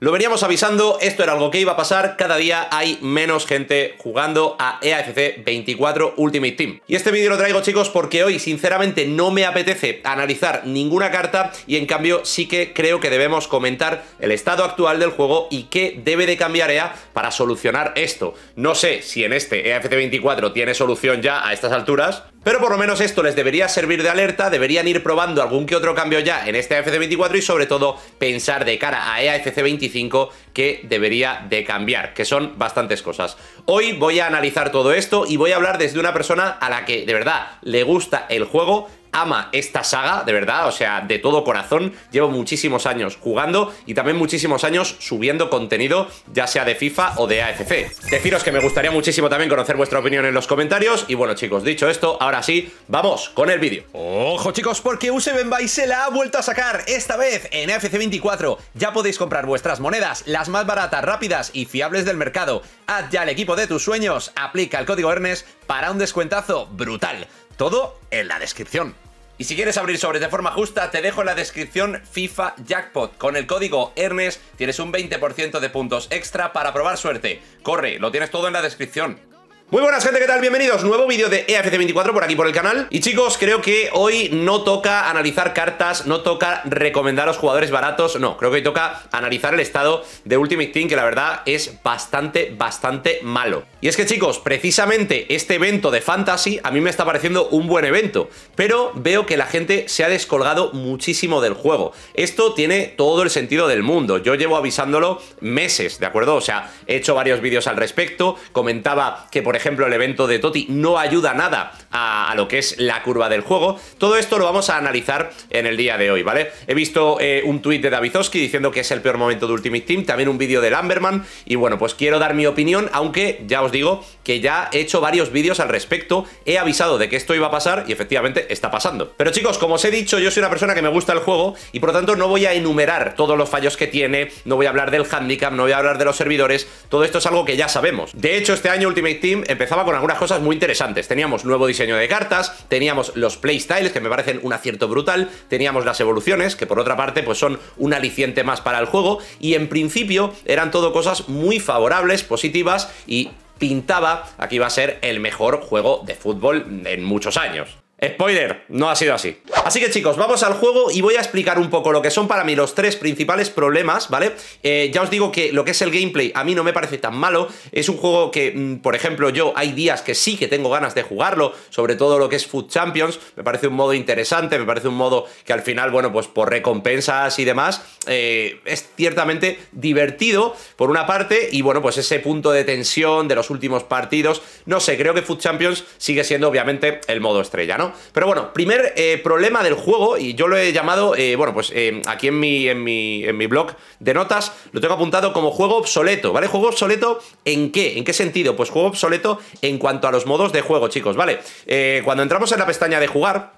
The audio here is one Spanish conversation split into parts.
Lo veníamos avisando, esto era algo que iba a pasar, cada día hay menos gente jugando a EAFC 24 Ultimate Team. Y este vídeo lo traigo chicos porque hoy sinceramente no me apetece analizar ninguna carta y en cambio sí que creo que debemos comentar el estado actual del juego y qué debe de cambiar EA para solucionar esto. No sé si en este EAFC 24 tiene solución ya a estas alturas, pero por lo menos esto les debería servir de alerta, deberían ir probando algún que otro cambio ya en este AFC 24 y sobre todo pensar de cara a EAFC 25 que debería de cambiar, que son bastantes cosas. Hoy voy a analizar todo esto y voy a hablar desde una persona a la que de verdad le gusta el juego, ama esta saga, de verdad, o sea, de todo corazón. Llevo muchísimos años jugando y también muchísimos años subiendo contenido, ya sea de FIFA o de AFC. Deciros que me gustaría muchísimo también conocer vuestra opinión en los comentarios. Y bueno, chicos, dicho esto, ahora sí, vamos con el vídeo. Ojo, chicos, porque Use se la ha vuelto a sacar, esta vez en AFC 24. Ya podéis comprar vuestras monedas, las más baratas, rápidas y fiables del mercado. Haz ya el equipo de tus sueños, aplica el código ERNEST para un descuentazo brutal. Todo en la descripción. Y si quieres abrir sobres de forma justa, te dejo en la descripción FIFA Jackpot. Con el código ERNES tienes un 20% de puntos extra para probar suerte. Corre, lo tienes todo en la descripción. Muy buenas gente, ¿qué tal? Bienvenidos, nuevo vídeo de EFC24 por aquí por el canal Y chicos, creo que hoy no toca analizar cartas, no toca recomendaros jugadores baratos No, creo que hoy toca analizar el estado de Ultimate Team que la verdad es bastante, bastante malo Y es que chicos, precisamente este evento de Fantasy a mí me está pareciendo un buen evento Pero veo que la gente se ha descolgado muchísimo del juego Esto tiene todo el sentido del mundo, yo llevo avisándolo meses, ¿de acuerdo? O sea, he hecho varios vídeos al respecto, comentaba que por ejemplo, el evento de Toti no ayuda nada a, lo que es la curva del juego. Todo esto lo vamos a analizar en el día de hoy, ¿vale? He visto eh, un tuit de Davizowski diciendo que es el peor momento de Ultimate Team, también un vídeo de Lamberman, y bueno, pues quiero dar mi opinión, aunque ya os digo que ya he hecho varios vídeos al respecto, he avisado de que esto iba a pasar y efectivamente está pasando. Pero chicos, como os he dicho, yo soy una persona que me gusta el juego y por lo tanto no voy a enumerar todos los fallos que tiene, no voy a hablar del handicap, no voy a hablar de los servidores, todo esto es algo que ya sabemos. De hecho, este año Ultimate Team empezaba con algunas cosas muy interesantes. Teníamos nuevo diseño de cartas, teníamos los playstyles, que me parecen un acierto brutal, teníamos las evoluciones, que por otra parte pues son un aliciente más para el juego, y en principio eran todo cosas muy favorables, positivas, y pintaba aquí iba a ser el mejor juego de fútbol en muchos años. Spoiler, no ha sido así. Así que chicos, vamos al juego y voy a explicar un poco lo que son para mí los tres principales problemas, ¿vale? Eh, ya os digo que lo que es el gameplay a mí no me parece tan malo, es un juego que, mm, por ejemplo, yo hay días que sí que tengo ganas de jugarlo, sobre todo lo que es Food Champions, me parece un modo interesante, me parece un modo que al final, bueno, pues por recompensas y demás, eh, es ciertamente divertido por una parte y bueno, pues ese punto de tensión de los últimos partidos, no sé, creo que Food Champions sigue siendo obviamente el modo estrella, ¿no? Pero bueno, primer eh, problema del juego, y yo lo he llamado, eh, bueno, pues eh, aquí en mi, en, mi, blog de notas, lo tengo apuntado como juego obsoleto, ¿vale? Juego obsoleto en qué, en qué sentido? Pues juego obsoleto en cuanto a los modos de juego, chicos, ¿vale? cuando entramos en la pestaña de jugar,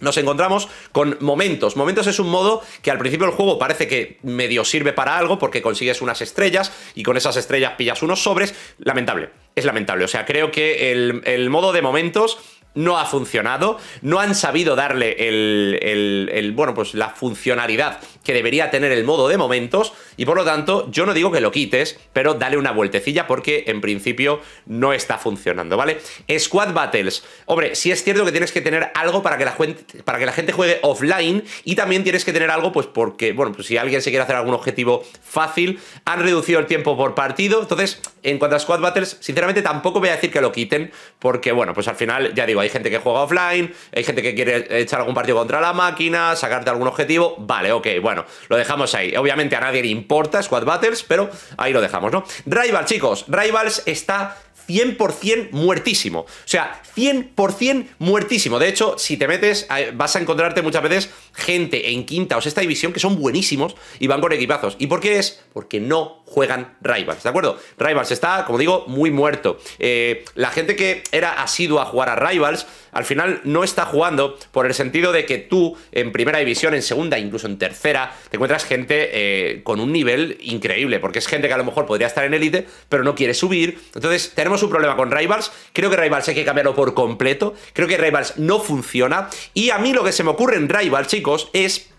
nos encontramos con momentos. Momentos es un modo que al principio el juego parece que medio sirve para algo porque consigues unas estrellas y con esas estrellas pillas unos sobres. Lamentable, es lamentable. O sea, creo que el, el modo de momentos no ha funcionado, no han sabido darle el, el, el, bueno, pues la funcionalidad que debería tener el modo de momentos y por lo tanto yo no digo que lo quites, pero dale una vueltecilla porque en principio no está funcionando, ¿vale? Squad Battles. Hombre, sí es cierto que tienes que tener algo para que la gente, para que la gente juegue offline y también tienes que tener algo pues porque, bueno, pues si alguien se quiere hacer algún objetivo fácil, han reducido el tiempo por partido, entonces en cuanto a Squad Battles, sinceramente tampoco voy a decir que lo quiten porque, bueno, pues al final ya digo, hay gente que juega offline, hay gente que quiere echar algún partido contra la máquina, sacarte algún objetivo. Vale, ok, bueno, lo dejamos ahí. Obviamente a nadie le importa Squad Battles, pero ahí lo dejamos, ¿no? Rivals, chicos, Rivals está 100% muertísimo. O sea, 100% muertísimo. De hecho, si te metes, vas a encontrarte muchas veces gente en quinta o esta división que son buenísimos y van con equipazos. ¿Y por qué es? Porque no juegan Rivals, ¿de acuerdo? Rivals está, como digo, muy muerto. Eh, la gente que era asidua a jugar a Rivals, al final no está jugando por el sentido de que tú en primera división, en segunda, incluso en tercera, te encuentras gente eh, con un nivel increíble, porque es gente que a lo mejor podría estar en élite, pero no quiere subir. Entonces, tenemos un problema con Rivals. Creo que Rivals hay que cambiarlo por completo. Creo que Rivals no funciona. Y a mí lo que se me ocurre en Rivals, chicos, es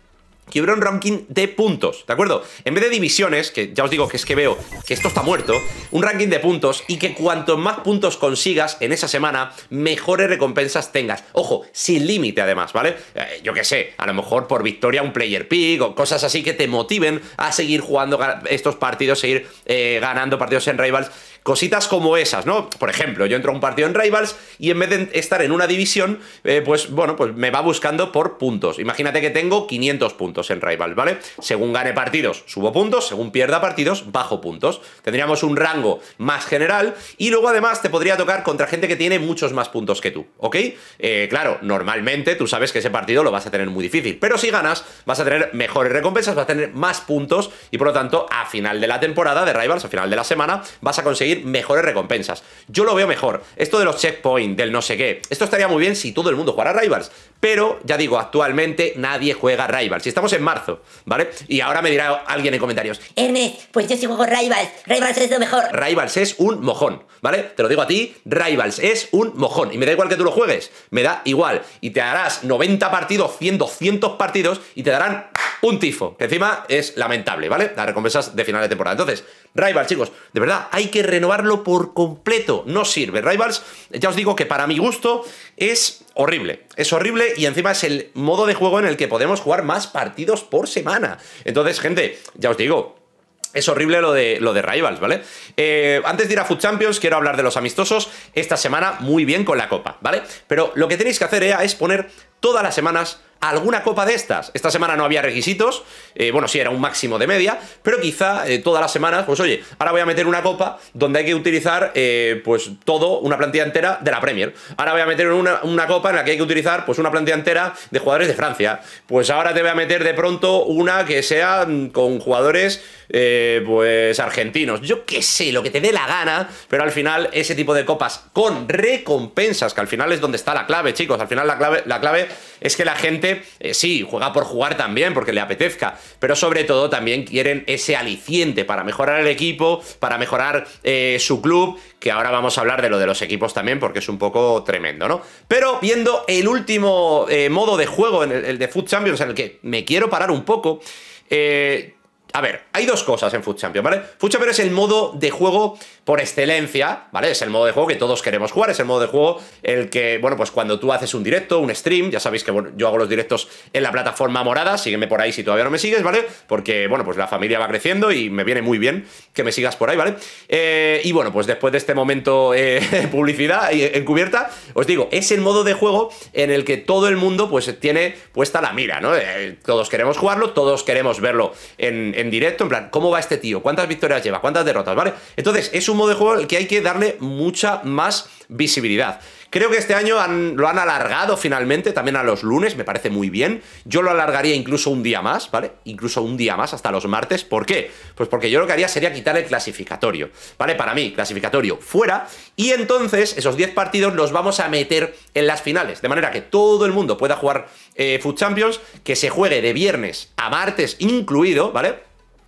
que hubiera un ranking de puntos, ¿de acuerdo? En vez de divisiones, que ya os digo que es que veo que esto está muerto, un ranking de puntos y que cuanto más puntos consigas en esa semana, mejores recompensas tengas. Ojo, sin límite además, ¿vale? Eh, yo qué sé, a lo mejor por victoria un player pick o cosas así que te motiven a seguir jugando estos partidos, seguir eh, ganando partidos en rivals Cositas como esas, ¿no? Por ejemplo, yo entro a un partido en Rivals y en vez de estar en una división, eh, pues bueno, pues me va buscando por puntos. Imagínate que tengo 500 puntos en Rivals, ¿vale? Según gane partidos, subo puntos, según pierda partidos, bajo puntos. Tendríamos un rango más general y luego además te podría tocar contra gente que tiene muchos más puntos que tú, ¿ok? Eh, claro, normalmente tú sabes que ese partido lo vas a tener muy difícil, pero si ganas vas a tener mejores recompensas, vas a tener más puntos y por lo tanto a final de la temporada de Rivals, a final de la semana, vas a conseguir mejores recompensas. Yo lo veo mejor. Esto de los checkpoints, del no sé qué, esto estaría muy bien si todo el mundo jugara Rivals. Pero, ya digo, actualmente nadie juega Rivals. Si estamos en marzo, ¿vale? Y ahora me dirá alguien en comentarios, Ernest, pues yo sí juego Rivals. Rivals es lo mejor. Rivals es un mojón, ¿vale? Te lo digo a ti, Rivals es un mojón. Y me da igual que tú lo juegues, me da igual. Y te harás 90 partidos, 100, 200 partidos y te darán un tifo. Que encima es lamentable, ¿vale? Las recompensas de final de temporada. Entonces, Rivals, chicos, de verdad, hay que renovar renovarlo por completo. No sirve. Rivals, ya os digo que para mi gusto es horrible. Es horrible y encima es el modo de juego en el que podemos jugar más partidos por semana. Entonces, gente, ya os digo, es horrible lo de, lo de Rivals, ¿vale? Eh, antes de ir a Food Champions, quiero hablar de los amistosos. Esta semana muy bien con la copa, ¿vale? Pero lo que tenéis que hacer, es poner todas las semanas alguna copa de estas. Esta semana no había requisitos, eh, bueno, sí, era un máximo de media, pero quizá eh, todas las semanas, pues oye, ahora voy a meter una copa donde hay que utilizar, eh, pues todo, una plantilla entera de la Premier. Ahora voy a meter una, copa en la que hay que utilizar, pues una plantilla entera de jugadores de Francia. Pues ahora te voy a meter de pronto una que sea mm, con jugadores, pues argentinos. Yo qué sé, lo que te dé la gana, pero al final ese tipo de copas con recompensas, que al final es donde está la clave, chicos, al final la clave, la clave es que la gente eh, sí, juega por jugar también, porque le apetezca, pero sobre todo también quieren ese aliciente para mejorar el equipo, para mejorar eh, su club, que ahora vamos a hablar de lo de los equipos también, porque es un poco tremendo, ¿no? Pero viendo el último eh, modo de juego, en el, de Food Champions, en el que me quiero parar un poco, eh, a ver, hay dos cosas en Food Champion, ¿vale? Food Champion es el modo de juego por excelencia, ¿vale? Es el modo de juego que todos queremos jugar, es el modo de juego el que, bueno, pues cuando tú haces un directo, un stream, ya sabéis que yo hago los directos en la plataforma morada, sígueme por ahí si todavía no me sigues, ¿vale? Porque, bueno, pues la familia va creciendo y me viene muy bien que me sigas por ahí, ¿vale? Eh, y bueno, pues después de este momento de eh, publicidad encubierta, os digo, es el modo de juego en el que todo el mundo, pues, tiene puesta la mira, ¿no? Eh, todos queremos jugarlo, todos queremos verlo en en directo, en plan, ¿cómo va este tío? ¿Cuántas victorias lleva? ¿Cuántas derrotas? ¿Vale? Entonces, es un modo de juego al que hay que darle mucha más visibilidad. Creo que este año lo han alargado finalmente también a los lunes, me parece muy bien. Yo lo alargaría incluso un día más, ¿vale? Incluso un día más hasta los martes. ¿Por qué? Pues porque yo lo que haría sería quitar el clasificatorio, ¿vale? Para mí, clasificatorio fuera. Y entonces esos 10 partidos los vamos a meter en las finales, de manera que todo el mundo pueda jugar eh, Food Champions, que se juegue de viernes a martes incluido, ¿vale?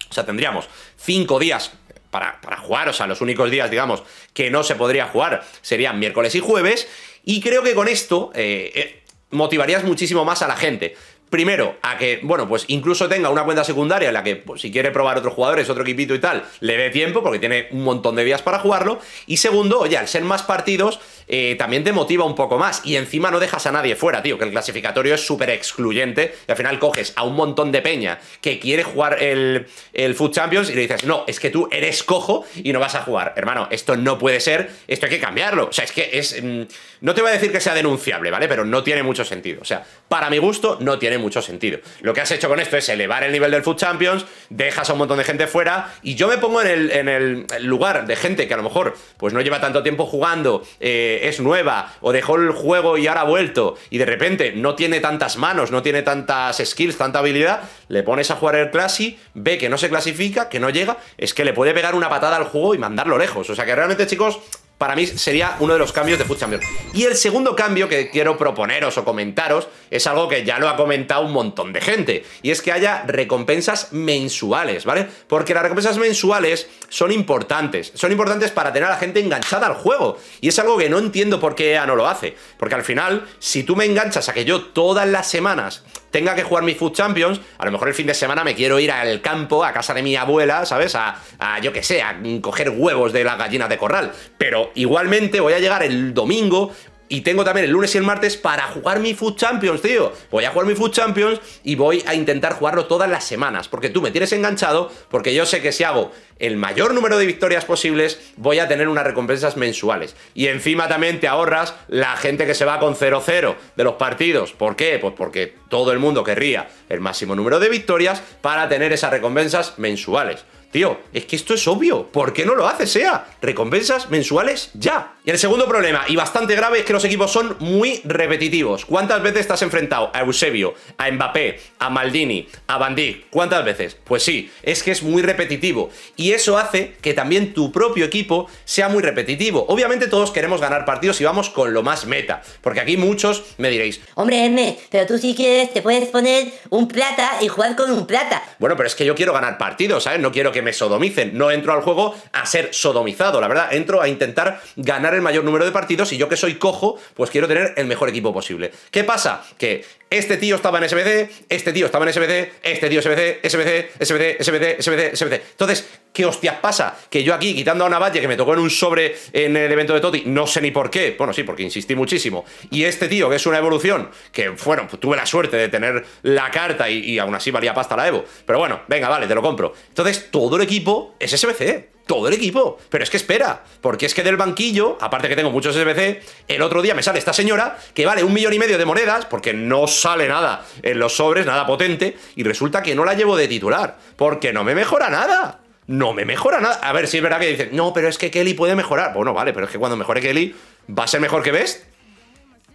O sea, tendríamos cinco días para, para, jugar, o sea, los únicos días, digamos, que no se podría jugar serían miércoles y jueves, y creo que con esto eh, eh, motivarías muchísimo más a la gente. Primero, a que, bueno, pues incluso tenga una cuenta secundaria en la que, pues, si quiere probar otros jugadores, otro equipito y tal, le dé tiempo, porque tiene un montón de días para jugarlo. Y segundo, oye, al ser más partidos, eh, también te motiva un poco más. Y encima no dejas a nadie fuera, tío, que el clasificatorio es súper excluyente. Y al final coges a un montón de peña que quiere jugar el, Food Champions y le dices, no, es que tú eres cojo y no vas a jugar. Hermano, esto no puede ser, esto hay que cambiarlo. O sea, es que es... Mm, no te voy a decir que sea denunciable, ¿vale? Pero no tiene mucho sentido. O sea, para mi gusto no tiene mucho sentido. Lo que has hecho con esto es elevar el nivel del Food Champions, dejas a un montón de gente fuera y yo me pongo en el, en el lugar de gente que a lo mejor pues no lleva tanto tiempo jugando. Eh, es nueva o dejó el juego y ahora ha vuelto y de repente no tiene tantas manos, no tiene tantas skills, tanta habilidad, le pones a jugar el classy, ve que no se clasifica, que no llega, es que le puede pegar una patada al juego y mandarlo lejos. O sea que realmente, chicos, para mí sería uno de los cambios de Food Champions. Y el segundo cambio que quiero proponeros o comentaros es algo que ya lo ha comentado un montón de gente, y es que haya recompensas mensuales, ¿vale? Porque las recompensas mensuales son importantes, son importantes para tener a la gente enganchada al juego, y es algo que no entiendo por qué EA no lo hace, porque al final, si tú me enganchas a que yo todas las semanas tenga que jugar mi Food Champions, a lo mejor el fin de semana me quiero ir al campo, a casa de mi abuela, ¿sabes? A, yo que sé, a coger huevos de las gallinas de corral. Pero igualmente voy a llegar el domingo y tengo también el lunes y el martes para jugar mi Food Champions, tío. Voy a jugar mi Food Champions y voy a intentar jugarlo todas las semanas. Porque tú me tienes enganchado, porque yo sé que si hago el mayor número de victorias posibles, voy a tener unas recompensas mensuales. Y encima también te ahorras la gente que se va con 0-0 de los partidos. ¿Por qué? Pues porque todo el mundo querría el máximo número de victorias para tener esas recompensas mensuales. Tío, es que esto es obvio. ¿Por qué no lo hace SEA? Recompensas mensuales ya. Y el segundo problema, y bastante grave, es que los equipos son muy repetitivos. ¿Cuántas veces te has enfrentado a Eusebio, a Mbappé, a Maldini, a Van ¿Cuántas veces? Pues sí, es que es muy repetitivo. Y eso hace que también tu propio equipo sea muy repetitivo. Obviamente todos queremos ganar partidos y vamos con lo más meta. Porque aquí muchos me diréis, hombre m, pero tú si quieres te puedes poner un plata y jugar con un plata. Bueno, pero es que yo quiero ganar partidos, ¿sabes? No quiero que que me sodomicen. No entro al juego a ser sodomizado, la verdad. Entro a intentar ganar el mayor número de partidos y yo que soy cojo, pues quiero tener el mejor equipo posible. ¿Qué pasa? Que este tío estaba en SBC, este tío estaba en SBC, este tío SBC, SBC, SBC, SBC, SBC, SBC. Entonces, ¿qué hostias pasa? Que yo aquí, quitando a una valle que me tocó en un sobre en el evento de Toti, no sé ni por qué, bueno, sí, porque insistí muchísimo, y este tío, que es una evolución, que, bueno, pues, tuve la suerte de tener la carta y, y aún así valía pasta la Evo, pero bueno, venga, vale, te lo compro. Entonces, todo el equipo es SBC todo el equipo. Pero es que espera, porque es que del banquillo, aparte que tengo muchos SBC, el otro día me sale esta señora que vale un millón y medio de monedas, porque no sale nada en los sobres, nada potente, y resulta que no la llevo de titular, porque no me mejora nada. No me mejora nada. A ver, si es verdad que dicen, no, pero es que Kelly puede mejorar. Bueno, vale, pero es que cuando mejore Kelly, ¿va a ser mejor que ves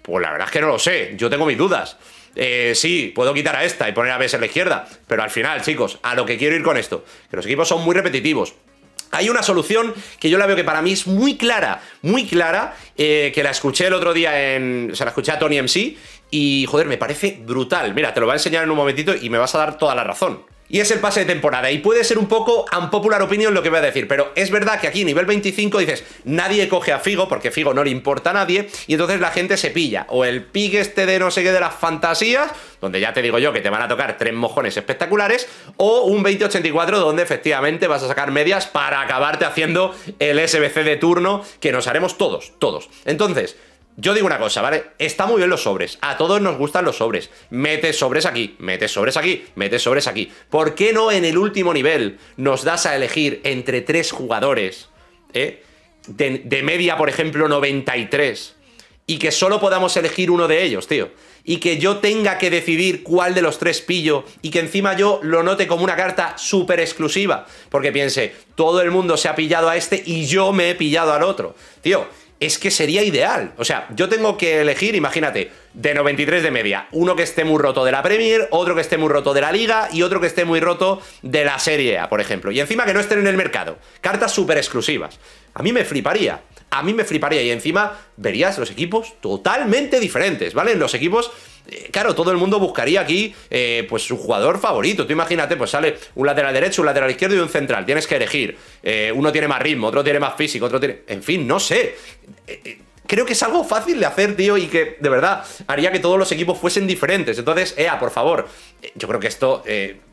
Pues la verdad es que no lo sé, yo tengo mis dudas. Eh, sí, puedo quitar a esta y poner a Bess en la izquierda, pero al final, chicos, a lo que quiero ir con esto, que los equipos son muy repetitivos. Hay una solución que yo la veo que para mí es muy clara, muy clara, eh, que la escuché el otro día en... se la escuché a Tony MC y, joder, me parece brutal. Mira, te lo voy a enseñar en un momentito y me vas a dar toda la razón y es el pase de temporada. Y puede ser un poco popular opinion lo que voy a decir, pero es verdad que aquí nivel 25 dices, nadie coge a Figo, porque Figo no le importa a nadie, y entonces la gente se pilla. O el pig este de no sé qué de las fantasías, donde ya te digo yo que te van a tocar tres mojones espectaculares, o un 2084 donde efectivamente vas a sacar medias para acabarte haciendo el SBC de turno que nos haremos todos, todos. Entonces, yo digo una cosa, ¿vale? Está muy bien los sobres. A todos nos gustan los sobres. Mete sobres aquí, mete sobres aquí, mete sobres aquí. ¿Por qué no en el último nivel nos das a elegir entre tres jugadores? ¿Eh? De, media, por ejemplo, 93. Y que solo podamos elegir uno de ellos, tío. Y que yo tenga que decidir cuál de los tres pillo. Y que encima yo lo note como una carta súper exclusiva. Porque piense, todo el mundo se ha pillado a este y yo me he pillado al otro. Tío, es que sería ideal. O sea, yo tengo que elegir, imagínate, de 93 de media, uno que esté muy roto de la Premier, otro que esté muy roto de la Liga y otro que esté muy roto de la Serie A, por ejemplo. Y encima que no estén en el mercado. Cartas súper exclusivas. A mí me fliparía. A mí me fliparía. Y encima verías los equipos totalmente diferentes, ¿vale? Los equipos eh, claro, todo el mundo buscaría aquí eh, pues su jugador favorito. Tú imagínate, pues sale un lateral derecho, un lateral izquierdo y un central. Tienes que elegir. Eh, uno tiene más ritmo, otro tiene más físico, otro tiene. En fin, no sé. creo que es algo fácil de hacer, tío, y que de verdad haría que todos los equipos fuesen diferentes. Entonces, Ea, por favor, yo creo que esto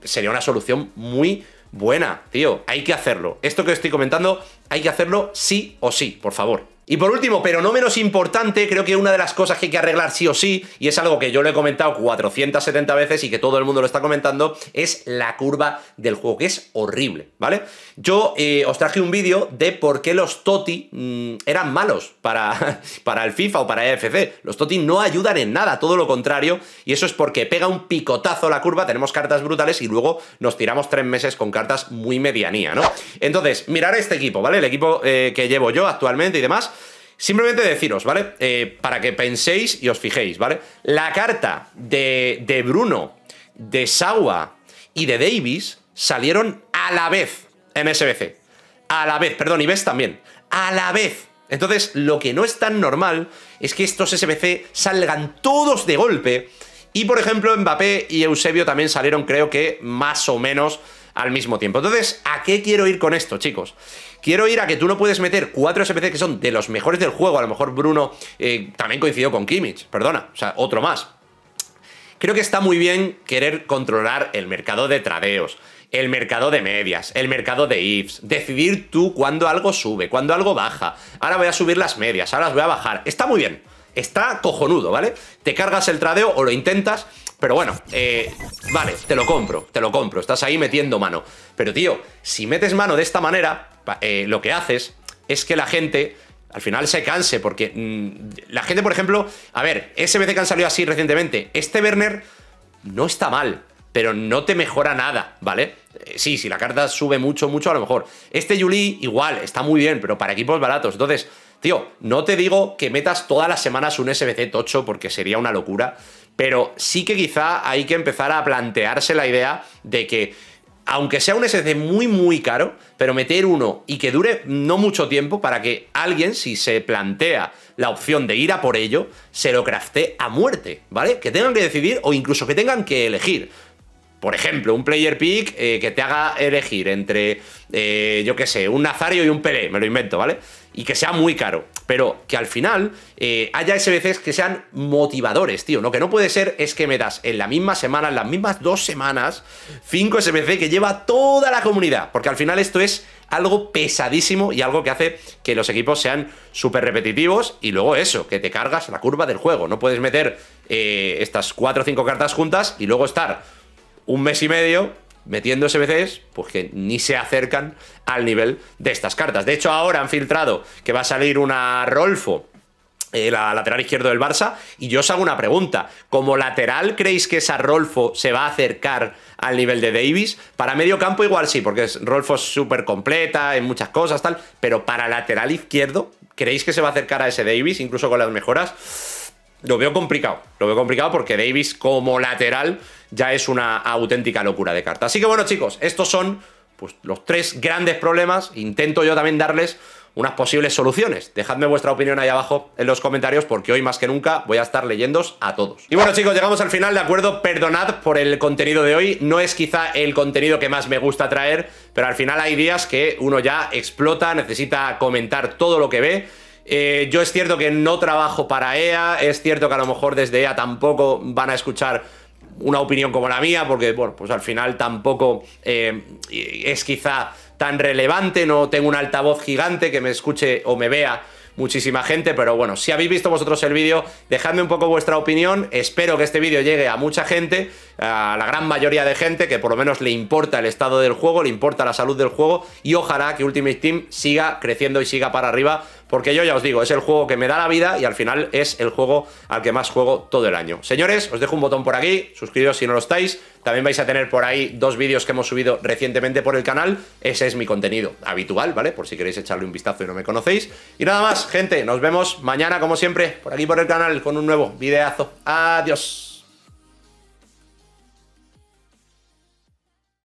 sería una solución muy buena, tío. Hay que hacerlo. Esto que estoy comentando, hay que hacerlo sí o sí, por favor. Y por último, pero no menos importante, creo que una de las cosas que hay que arreglar sí o sí, y es algo que yo lo he comentado 470 veces y que todo el mundo lo está comentando, es la curva del juego, que es horrible, ¿vale? Yo eh, os traje un vídeo de por qué los TOTI mm, eran malos para, para el FIFA o para EFC. Los TOTI no ayudan en nada, todo lo contrario, y eso es porque pega un picotazo la curva, tenemos cartas brutales y luego nos tiramos tres meses con cartas muy medianía, ¿no? Entonces, mirar este equipo, ¿vale? El equipo eh, que llevo yo actualmente y demás. Simplemente deciros, ¿vale? Eh, para que penséis y os fijéis, ¿vale? La carta de, de Bruno, de Sawa y de Davis salieron a la vez en SBC. A la vez, perdón, y ves también. A la vez. Entonces, lo que no es tan normal es que estos SBC salgan todos de golpe. Y, por ejemplo, Mbappé y Eusebio también salieron, creo que, más o menos al mismo tiempo. Entonces, ¿a qué quiero ir con esto, chicos? Quiero ir a que tú no puedes meter cuatro SPC que son de los mejores del juego. A lo mejor Bruno eh, también coincidió con Kimmich, perdona. O sea, otro más. Creo que está muy bien querer controlar el mercado de tradeos el mercado de medias, el mercado de ifs, decidir tú cuándo algo sube, cuándo algo baja. Ahora voy a subir las medias, ahora las voy a bajar. Está muy bien, está cojonudo, ¿vale? Te cargas el tradeo o lo intentas, pero bueno, eh, vale, te lo compro, te lo compro, estás ahí metiendo mano. Pero tío, si metes mano de esta manera, eh, lo que haces es que la gente al final se canse, porque mm, la gente, por ejemplo, a ver, SBC que han salido así recientemente, este Werner no está mal, pero no te mejora nada, ¿vale? Eh, sí, si la carta sube mucho, mucho, a lo mejor. Este Yuli igual, está muy bien, pero para equipos baratos. Entonces, tío, no te digo que metas todas las semanas un SBC tocho, porque sería una locura, pero sí que quizá hay que empezar a plantearse la idea de que aunque sea un SSD muy, muy caro, pero meter uno y que dure no mucho tiempo para que alguien, si se plantea la opción de ir a por ello, se lo crafte a muerte, ¿vale? Que tengan que decidir o incluso que tengan que elegir. Por ejemplo, un player pick eh, que te haga elegir entre, eh, yo qué sé, un Nazario y un Pelé, me lo invento, ¿vale? Y que sea muy caro, pero que al final eh, haya SBCs que sean motivadores, tío. Lo que no puede ser es que me das en la misma semana, en las mismas dos semanas, cinco SBC que lleva toda la comunidad, porque al final esto es algo pesadísimo y algo que hace que los equipos sean súper repetitivos y luego eso, que te cargas la curva del juego. No puedes meter estas cuatro o cinco cartas juntas y luego estar un mes y medio metiendo SBCs, pues que ni se acercan al nivel de estas cartas. De hecho, ahora han filtrado que va a salir una Rolfo. Eh, la lateral izquierdo del Barça, y yo os hago una pregunta, ¿como lateral creéis que esa Rolfo se va a acercar al nivel de Davis? Para medio campo igual sí, porque es, Rolfo es súper completa en muchas cosas, tal, pero para lateral izquierdo, ¿creéis que se va a acercar a ese Davis, incluso con las mejoras? Lo veo complicado, lo veo complicado porque Davis como lateral ya es una auténtica locura de carta. Así que bueno chicos, estos son pues, los tres grandes problemas. Intento yo también darles unas posibles soluciones. Dejadme vuestra opinión ahí abajo en los comentarios porque hoy más que nunca voy a estar leyéndos a todos. Y bueno chicos, llegamos al final, ¿de acuerdo? Perdonad por el contenido de hoy, no es quizá el contenido que más me gusta traer, pero al final hay días que uno ya explota, necesita comentar todo lo que ve eh, yo es cierto que no trabajo para EA, es cierto que a lo mejor desde EA tampoco van a escuchar una opinión como la mía, porque, bueno, pues al final tampoco eh, es quizá tan relevante, no tengo un altavoz gigante que me escuche o me vea muchísima gente, pero bueno, si habéis visto vosotros el vídeo, dejadme un poco vuestra opinión, espero que este vídeo llegue a mucha gente, a la gran mayoría de gente que por lo menos le importa el estado del juego, le importa la salud del juego y ojalá que Ultimate Team siga creciendo y siga para arriba porque yo ya os digo, es el juego que me da la vida y al final es el juego al que más juego todo el año. Señores, os dejo un botón por aquí, suscribiros si no lo estáis, también vais a tener por ahí dos vídeos que hemos subido recientemente por el canal, ese es mi contenido habitual, ¿vale? Por si queréis echarle un vistazo y no me conocéis. Y nada más, gente, nos vemos mañana como siempre por aquí por el canal con un nuevo videazo. Adiós.